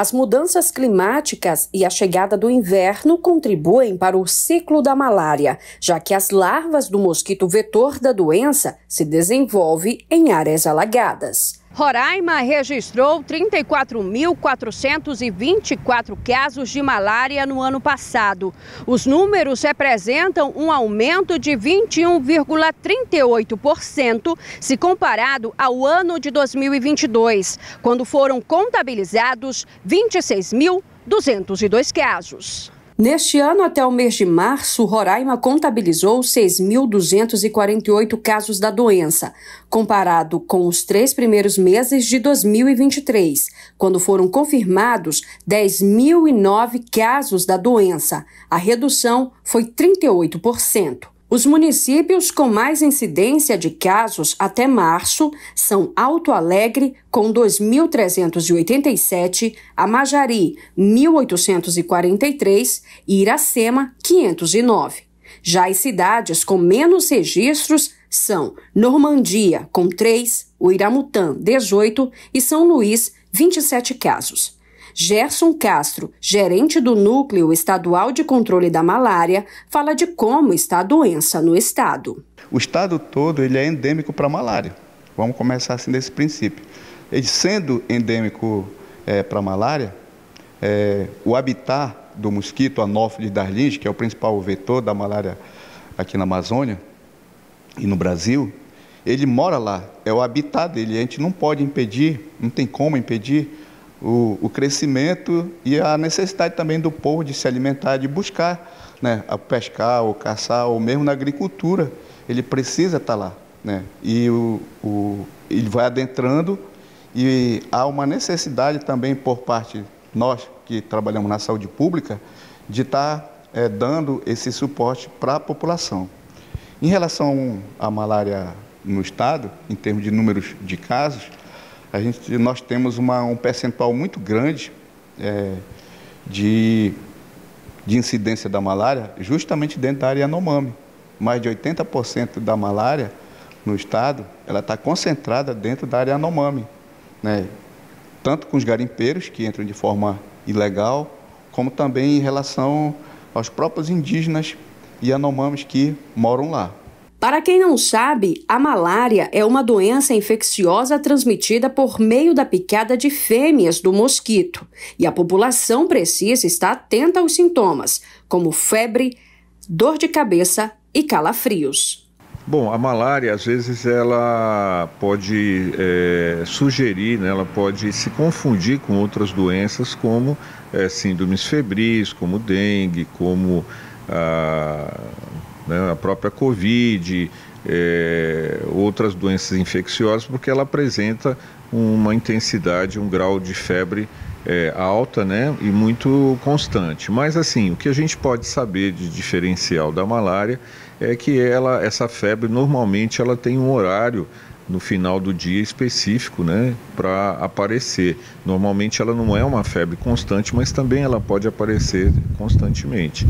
As mudanças climáticas e a chegada do inverno contribuem para o ciclo da malária, já que as larvas do mosquito vetor da doença se desenvolvem em áreas alagadas. Roraima registrou 34.424 casos de malária no ano passado. Os números representam um aumento de 21,38% se comparado ao ano de 2022, quando foram contabilizados 26.202 casos. Neste ano, até o mês de março, Roraima contabilizou 6.248 casos da doença, comparado com os três primeiros meses de 2023, quando foram confirmados 10.009 casos da doença. A redução foi 38%. Os municípios com mais incidência de casos até março são Alto Alegre, com 2.387, Amajari, 1.843 e Iracema, 509. Já as cidades com menos registros são Normandia, com 3, o 18 e São Luís, 27 casos. Gerson Castro, gerente do Núcleo Estadual de Controle da Malária, fala de como está a doença no estado. O estado todo ele é endêmico para a malária. Vamos começar assim desse princípio. Ele sendo endêmico é, para a malária, é, o habitat do mosquito anófilis darlins, que é o principal vetor da malária aqui na Amazônia e no Brasil, ele mora lá, é o habitat dele. A gente não pode impedir, não tem como impedir o, o, crescimento e a necessidade também do povo de se alimentar, de buscar, né, a pescar ou caçar, ou mesmo na agricultura, ele precisa estar tá lá. Né? E o, o, ele vai adentrando e há uma necessidade também por parte nós que trabalhamos na saúde pública de tá, estar eh, é, dando esse suporte para a população. Em relação à malária no estado, em termos de números de casos, a gente, nós temos uma, um percentual muito grande é, de, de incidência da malária justamente dentro da área Yanomami. Mais de 80% da malária no estado, ela está concentrada dentro da área Yanomami, né? tanto com os garimpeiros que entram de forma ilegal, como também em relação aos próprios indígenas Yanomamis que moram lá. Para quem não sabe, a malária é uma doença infecciosa transmitida por meio da picada de fêmeas do mosquito, e a população precisa estar atenta aos sintomas, como febre, dor de cabeça e calafrios. Bom, a malária às vezes ela pode é, sugerir, né, ela pode se confundir com outras doenças como é, síndromes febris, como dengue, como a ah, né, a própria Covid, é, outras doenças infecciosas, porque ela apresenta uma intensidade, um grau de febre é, alta né, e muito constante. Mas assim, o que a gente pode saber de diferencial da malária é que ela, essa febre normalmente ela tem um horário no final do dia específico, né, para aparecer. Normalmente ela não é uma febre constante, mas também ela pode aparecer constantemente.